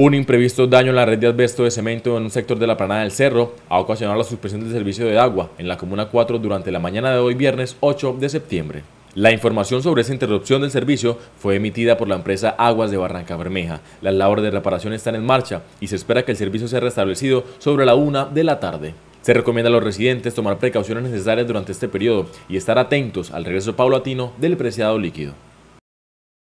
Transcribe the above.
Un imprevisto daño en la red de asbesto de cemento en un sector de la Planada del Cerro ha ocasionado la suspensión del servicio de agua en la Comuna 4 durante la mañana de hoy viernes 8 de septiembre. La información sobre esa interrupción del servicio fue emitida por la empresa Aguas de Barranca Bermeja. Las labores de reparación están en marcha y se espera que el servicio sea restablecido sobre la una de la tarde. Se recomienda a los residentes tomar precauciones necesarias durante este periodo y estar atentos al regreso paulatino del preciado líquido.